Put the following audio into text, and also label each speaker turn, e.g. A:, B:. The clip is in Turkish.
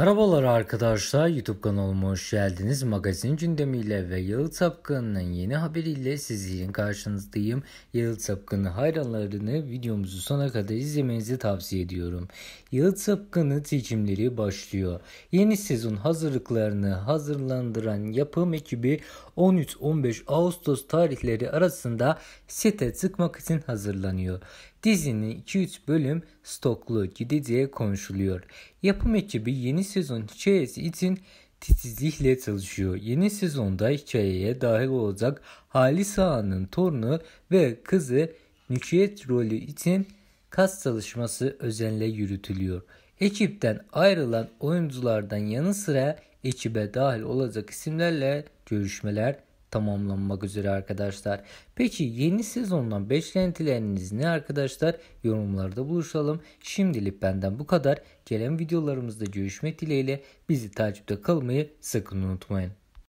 A: Merhabalar arkadaşlar YouTube kanalıma hoş geldiniz. Magazin gündemiyle ve Yalı Tapkan'ın yeni haberiyle sizlerin karşınızdayım. Yalı Tapkan'ı hayranlarını videomuzu sona kadar izlemenizi tavsiye ediyorum. Yalı Tapkan'ı seçimleri başlıyor. Yeni sezon hazırlıklarını hazırlandıran yapım ekibi 13-15 Ağustos tarihleri arasında sete çıkmak için hazırlanıyor. Dizinin 2-3 bölüm stoklu gideceği konuşuluyor. Yapım ekibi yeni sezon hikayesi için titizlikle çalışıyor. Yeni sezonda hikayeye dahil olacak Halis Ağa'nın torunu ve kızı Nükhet rolü için kas çalışması özenle yürütülüyor. Ekipten ayrılan oyunculardan yanı sıra ekibe dahil olacak isimlerle görüşmeler tamamlanmak üzere arkadaşlar. Peki yeni sezondan beklentileriniz ne arkadaşlar? Yorumlarda buluşalım. Şimdilik benden bu kadar. Gelen videolarımızda görüşmek dileğiyle bizi takipte kalmayı sakın unutmayın.